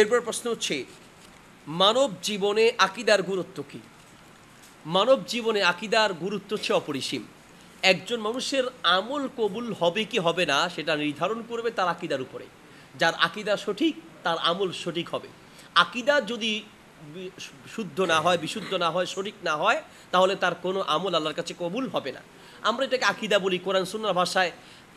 এরপর প্রশ্ন হচ্ছে মানব জীবনে আকিদার গুরুত্ব কী মানব জীবনে আকিদার গুরুত্ব হচ্ছে অপরিসীম একজন মানুষের আমল কবুল হবে কি হবে না সেটা নির্ধারণ করবে তার আকিদার উপরে যার আকিদা সঠিক তার আমল সঠিক হবে আকিদা যদি শুদ্ধ না হয় বিশুদ্ধ না হয় সঠিক না হয় তাহলে তার কোনো আমল আল্লাহর কাছে কবুল হবে না আমরা এটাকে আকিদা বলি কোরআন সুন্নার ভাষায়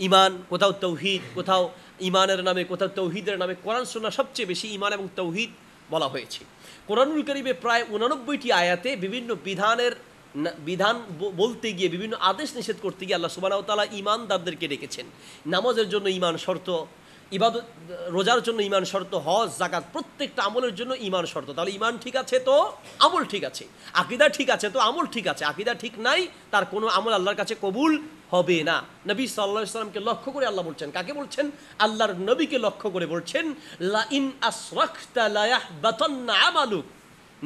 ইমান কোথাও তৌহিদ কোথাও ইমানের নামে কোথাও তৌহিদের নামে কোরআন সোনা সবচেয়ে বেশি ইমান এবং তৌহিদ বলা হয়েছে কোরআনুল করিমে প্রায় উনানব্বইটি আয়াতে বিভিন্ন বিধানের বিধান বলতে গিয়ে বিভিন্ন আদেশ নিষেধ করতে গিয়ে আল্লাহ সুবাহ তালা ইমানদারদেরকে ডেকেছেন নামাজের জন্য ইমান শর্ত ইবাদ রোজার জন্য ইমান শর্ত হজ জাকাত প্রত্যেকটা আমলের জন্য ইমান শর্ত তাহলে ইমান ঠিক আছে তো আমল ঠিক আছে আকিদা ঠিক আছে তো আমল ঠিক আছে আকিদা ঠিক নাই তার কোনো আমল আল্লাহর কাছে কবুল হবে না নবী সাল্লাহ সাল্লামকে লক্ষ্য করে আল্লাহ বলছেন কাকে বলছেন আল্লাহর নবীকে লক্ষ্য করে বলছেন আমালুক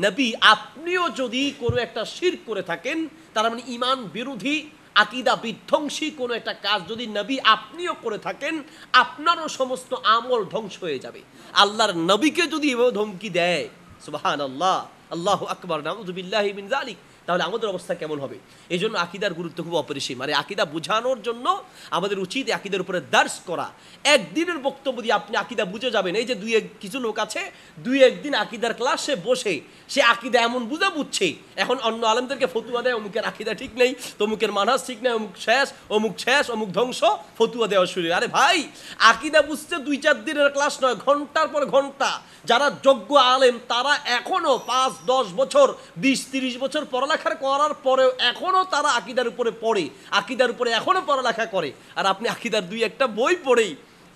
নবী আপনিও যদি কোনো একটা শির করে থাকেন তার মানে ইমান বিরোধী আকিদা বিধ্বংসী কোনো একটা কাজ যদি নবী আপনিও করে থাকেন আপনারও সমস্ত আমল ধ্বংস হয়ে যাবে আল্লাহর নবীকে যদি এভাবে ধমকি দেয় সুবাহ আল্লাহ আল্লাহ আকবর নামুদুবিল্লাহ বিন জালিক তাহলে আমাদের অবস্থা কেমন হবে এই জন্য আকিদার গুরুত্ব খুব অপরিসীম আর মানে আকিদা বোঝানোর জন্য আমাদের উচিত আকিদের উপরে দার্স করা একদিনের বক্তব্য দিয়ে আপনি আকিদা বুঝে যাবেন এই যে দুই এক কিছু লোক আছে দুই একদিন আকিদার ক্লাসে বসে সে আকিদা এমন বুঝে বুঝছে এখন অন্য আলমদেরকে ফতুয়া দেয় অমুকের আকিদা ঠিক নেই তমুকের মানাস ঠিক নেই অমুক শেষ অমুক শেষ অমুক ধ্বংস ফতুয়া দেওয়া শুরু আরে ভাই আকিদা বুঝতে দুই চার দিনের ক্লাস নয় ঘন্টার পর ঘন্টা যারা যোগ্য আলেম তারা এখনো পাঁচ দশ বছর বিশ তিরিশ বছর পড়ালেখা পড়ালেখা করার পরেও এখনও তারা আকিদার উপরে পড়ে আকিদার উপরে এখনও পড়ালেখা করে আর আপনি আকিদার দুই একটা বই পড়েই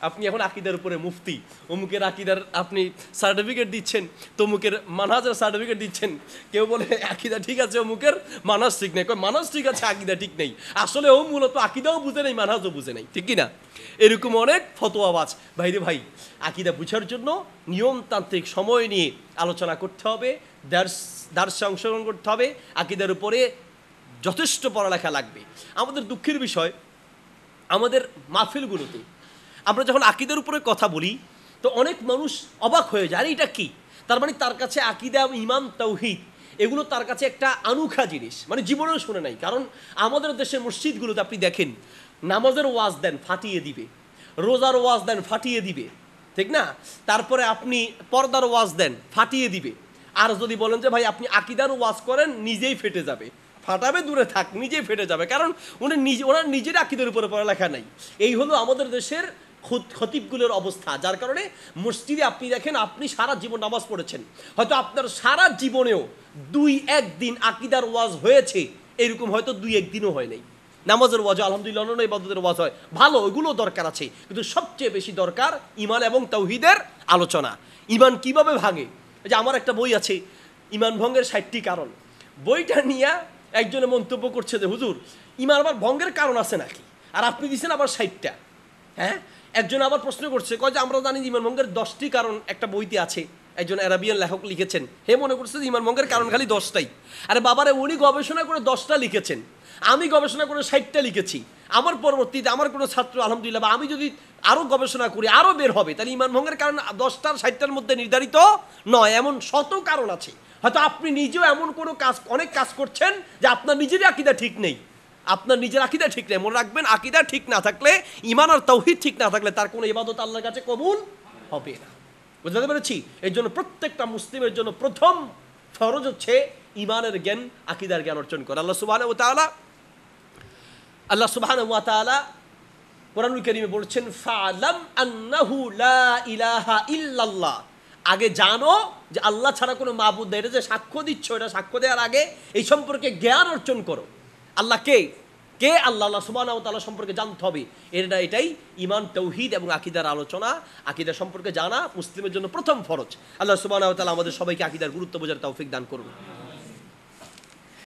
আপনি এখন আকিদার উপরে মুফতি অমুকের আকিদার আপনি সার্টিফিকেট দিচ্ছেন তমুকের মানহাজের সার্টিফিকেট দিচ্ছেন কেউ বলে আকিদা ঠিক আছে অমুকের মানহাজ ঠিক নেই কয় ঠিক আছে আকিদা ঠিক নেই আসলে ও মূলত আকিদাও বুঝে নেই মানহাজও বুঝে নেই ঠিক না এরকম অনেক ফতোয়াবাজ ভাইরে ভাই আকিদা বুঝার জন্য নিয়মতান্ত্রিক সময় নিয়ে আলোচনা করতে হবে দার্স দার্সে অংশগ্রহণ করতে হবে আকিদার উপরে যথেষ্ট পড়ালেখা লাগবে আমাদের দুঃখের বিষয় আমাদের মাহফিলগুলোতে আমরা যখন আকিদের উপরে কথা বলি তো অনেক মানুষ অবাক হয়ে যায় আরে এটা কী তার মানে তার কাছে আকিদা ইমাম তৌহিদ এগুলো তার কাছে একটা আনুখা জিনিস মানে জীবনেও শুনে নাই কারণ আমাদের দেশের মসজিদগুলোতে আপনি দেখেন নামাজের ওয়াজ দেন ফাটিয়ে দিবে রোজার ওয়াজ দেন ফাটিয়ে দিবে ঠিক না তারপরে আপনি পর্দার ওয়াজ দেন ফাটিয়ে দিবে আর যদি বলেন যে ভাই আপনি আকিদার ওয়াজ করেন নিজেই ফেটে যাবে ফাটাবে দূরে থাক নিজেই ফেটে যাবে কারণ উনি নিজে ওনার নিজের আকিদের উপরে পড়ালেখা নাই এই হলো আমাদের দেশের খতিবগুলোর অবস্থা যার কারণে মসজিদে আপনি দেখেন আপনি সারা জীবন নামাজ পড়েছেন হয়তো আপনার সারা জীবনেও দুই একদিন আকিদার ওয়াজ হয়েছে এরকম হয়তো দুই একদিনও হয় নাই নামাজের ওয়াজ আলহামদুলিল্লাহ অন্য ইবাদতের ওয়াজ হয় ভালো ওইগুলো দরকার আছে কিন্তু সবচেয়ে বেশি দরকার ইমান এবং তৌহিদের আলোচনা ইমান কিভাবে ভাঙে যে আমার একটা বই আছে ইমান ভঙ্গের ষাটটি কারণ বইটা নিয়ে একজনে মন্তব্য করছে যে হুজুর ইমান আবার ভঙ্গের কারণ আছে নাকি আর আপনি দিচ্ছেন আবার ষাটটা হ্যাঁ একজন আবার প্রশ্ন করছে কয় যে আমরা জানি ইমান ভঙ্গের দশটি কারণ একটা বইতে আছে একজন অ্যারাবিয়ান লেখক লিখেছেন হে মনে করছে যে ইমান ভঙ্গের কারণ খালি দশটাই আরে বাবারে উনি গবেষণা করে দশটা লিখেছেন আমি গবেষণা করে ষাটটা লিখেছি আমার পরবর্তীতে আমার কোনো ছাত্র আলহামদুলিল্লাহ বা আমি যদি আরও গবেষণা করি আরও বের হবে তাহলে ইমান ভঙ্গের কারণ দশটার ষাটটার মধ্যে নির্ধারিত নয় এমন শত কারণ আছে হয়তো আপনি নিজেও এমন কোনো কাজ অনেক কাজ করছেন যে আপনার নিজেরই আকিদা ঠিক নেই আপনার নিজের আকিদা ঠিক নেই মনে রাখবেন আকিদা ঠিক না থাকলে ইমান আর তৌহিদ ঠিক না থাকলে তার কোনো ইবাদত আল্লাহর কাছে কবুল হবে না বুঝতে পেরেছি এর জন্য প্রত্যেকটা মুসলিমের জন্য প্রথম ফরজ হচ্ছে ইমানের জ্ঞান আকিদার জ্ঞান অর্জন করা আল্লাহ সুবাহ ও তালা আল্লাহ সুবাহ ওয়া তালা কোরআনুল করিমে বলছেন ফালাম আন্নাহু লা ইলাহা ইল্লাল্লাহ আগে জানো যে আল্লাহ ছাড়া কোনো মাহবুদ নেই এটা যে সাক্ষ্য দিচ্ছ এটা সাক্ষ্য দেওয়ার আগে এই সম্পর্কে জ্ঞান অর্জন করো আল্লাহ কে কে আল্লাহ আল্লাহ সুবাহ তাল্লাহ সম্পর্কে জানতে হবে এটা এটাই ইমান তৌহিদ এবং আকিদার আলোচনা আকিদার সম্পর্কে জানা মুসলিমের জন্য প্রথম ফরজ আল্লাহ আহ তাল্লাহ আমাদের সবাইকে আকিদার গুরুত্ব বোঝার তৌফিক দান করুন